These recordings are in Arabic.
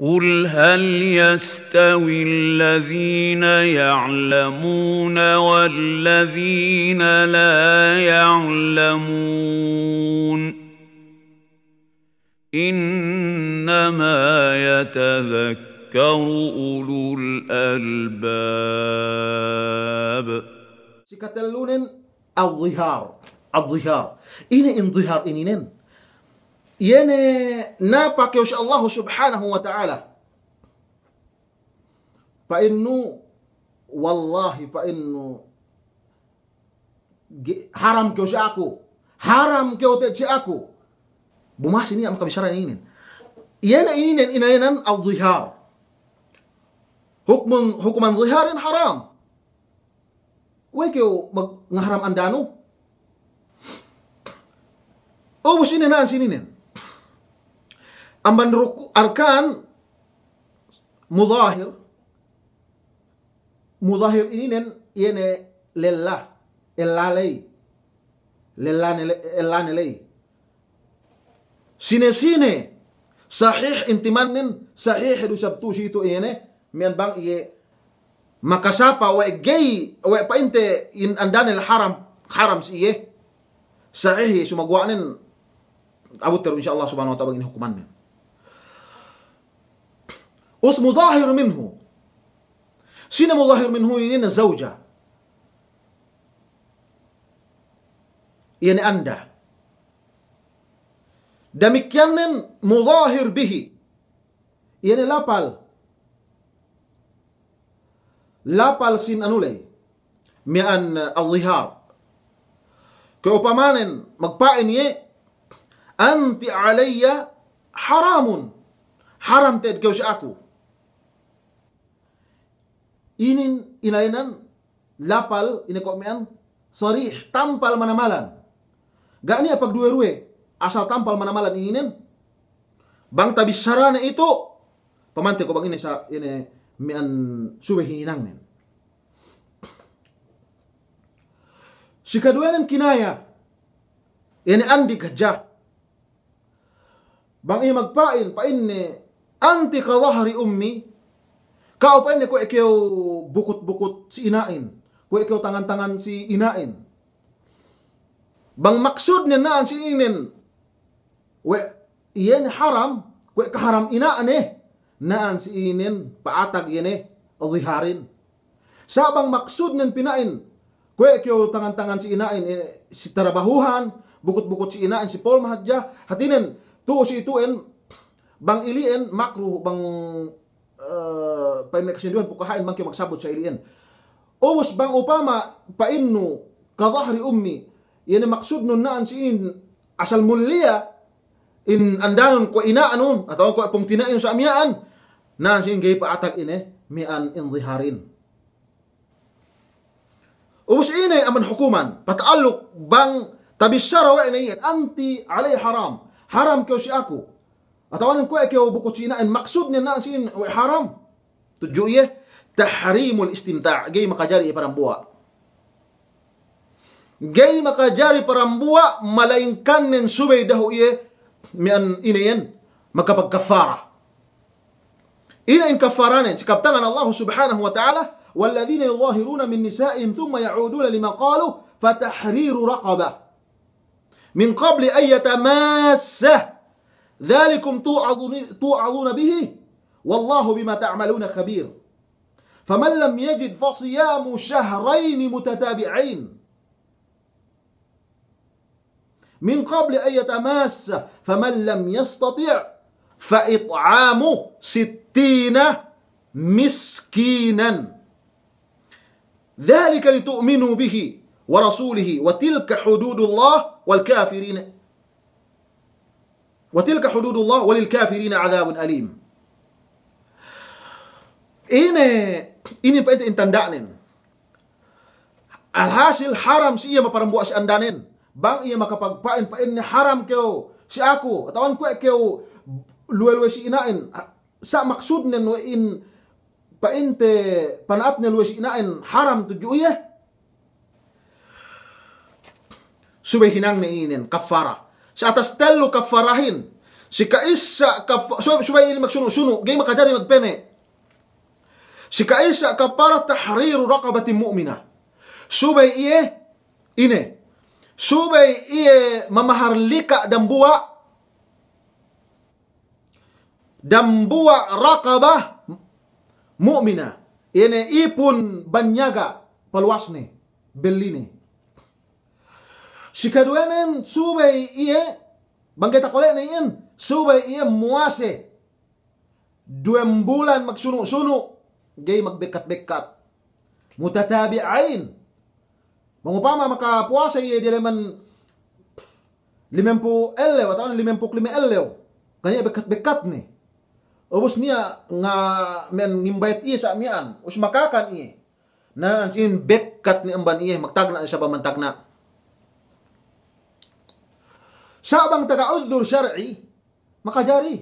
قل هل يستوي الذين يعلمون والذين لا يعلمون انما يتذكر اولو الالباب شكتلون الظهار الظهار ان انظهار انين nen jene napake još Allahu subhanahu wa ta'ala. Pa innu, wallahi pa innu, haram ke ako, haram ke oteche ako. Bumashi ni amka bishara nini? Yana ininen inayenan au dhihar. Hukman, hukman dhiharin haram. Wekyo mag ngaharam andano. Ubus ininen na sininen. أما أركان مظاهر مظاهر إنين يني لله إلا لي لله لي سيني سيني صحيح intimanin صحيح du sabtu situ ene mian bang iye makasapa we gay we pa inte in andan el haram haram si iye sahih sumagwanin abutter insya Allah subhanahu wa ta'ala ini hukumannya اسم ظاهر منه شنو مظاهر منه يعني الزوجة يعني أندا دمكيان مظاهر به يعني لا بال لا بال سين أنولي مئن الظهار كأوبامان مقبائن يه أنت علي حرام حرام تدكوش أكو inin inainan lapal ini kok mian sorry tampal malan gak ni apa dua ruwe asal tampal malan inginin bang tabis sarana itu pemantik kok bang ini sa ini mian suwe inang nen si kaduanan kinaya ini andi kerja bang ini magpain pain ni anti kadahri ummi Kaupan eh, ko ikaw bukot-bukot si inain. Ko ikaw tangan-tangan si inain. Bang maksud niya naan si inin. We, iyan haram. Ko haram inaan eh. Naan si inin. Paatag yan eh. Adhiharin. Sabang maksud niyan pinain. Ko ikaw tangan-tangan si inain. Eh, si tarabahuhan. Bukot-bukot si inain. Si Paul Mahadya. Hatinin. Tuo si ituin. Bang iliin. Makruh. Bang uh, pa may kasinduhan po kahain man kayo magsabot sa ilian. Uwas bang upama pa inno kazahri ummi yan ang maksud nun naan si in asal mulia in andanon ko inaanon ataw ko pong tinayon sa amyaan naan si in gay paatag ine mian in dhiharin. Ubus ine aman hukuman patalok bang tabisara wa inayin anti alay haram haram ko si ako اتوان كو اكيو بوكو تشينا المقصود ان الناس حرام تجو ايه تحريم الاستمتاع جاي مقاجاري إيه برامبوا جاي مقاجاري برامبوا ملاين كان من سوبي دهو ايه من انين مكب كفاره إن إن كفارانا كابتن الله سبحانه وتعالى والذين يظاهرون من نسائهم ثم يعودون لما قالوا فتحرير رقبة من قبل أن يتماسه ذلكم توعظون به والله بما تعملون خبير فمن لم يجد فصيام شهرين متتابعين من قبل أن يتماس فمن لم يستطع فإطعام ستين مسكينا ذلك لتؤمنوا به ورسوله وتلك حدود الله والكافرين وتلك حدود الله وللكافرين عذاب أليم إن إن بيت إن تندانين الحاصل حرام شيء ما برم بواش أندانين بان إيه ما كبع بان بان حرام كيو شيء أكو طبعاً كوي كيو لولو شيء ناين سا مقصود إن إن بان ت بنات نلو شيء ناين حرام تجويه سبحانه إينن كفاره sa atas telo kafarahin. farahin. Si kaisa ka subay ini magsuno-suno gay makadari magpene. Si kaisa ka para tahriru raqabati mu'mina. Subay iye ine. Subay iye mamaharlika dan dambua raqabah mu'mina. Ine ipun banyaga paluas belini Shikaduenen sube iye bangketa kole neyen sube iye muase duem bulan magsunu-sunu gay magbekat-bekat mutatabi'ain mangupama makapuasa iye dileman limempu elew atau limempu klima elew kanya bekat-bekat nih Obus niya nga men ngimbait iye sa amian us makakan iye na sin bekat ni amban iye magtagna siya ba mantagna Sabang taka udhur syar'i, maka jari.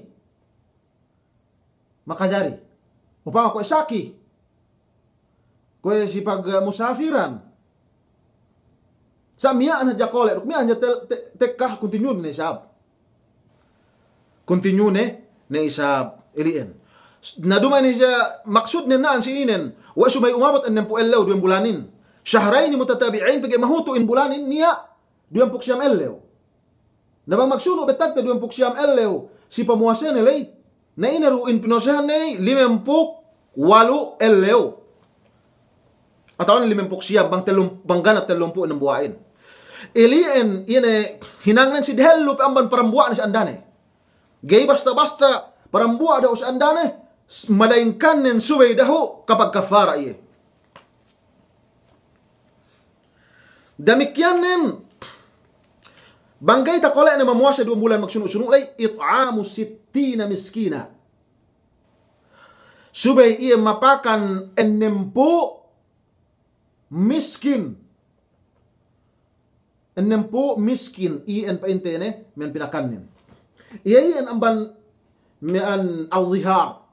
Maka jari. Upama kue saki. Kue si pag eh, musafiran. Sa miyaan haja kole, miyaan haja tekah continue ne isab. Continue ne ne isab ilien. Naduma ni ja maksud ne naan si inen. Wa subai umabot an nempu ellaw duen bulanin. Syahraini mutatabi'in, pagi mahutu in bulanin niya duen puksiyam ellaw ba magsuno betatta ta puk siam elleu si pamuasen elei. Na inaru in pinosehan nei limen puk walu elleu. Ataon limen puk bang telum bangganat telum puk enam buain. en ine hinangnan si pe amban perempuan si andane. Gay basta-basta perempuan ada us andane malainkan nen suwe dahu kapag kafara iye. Demikian nen Bangkay ta kolek nama muasa dua bulan maksunuk-sunuk lay, it'amu sittina miskina. Supaya ia mapakan enempu miskin. Enempu miskin ien pa intene men pinakanin. Ia en amban mian al-zihar.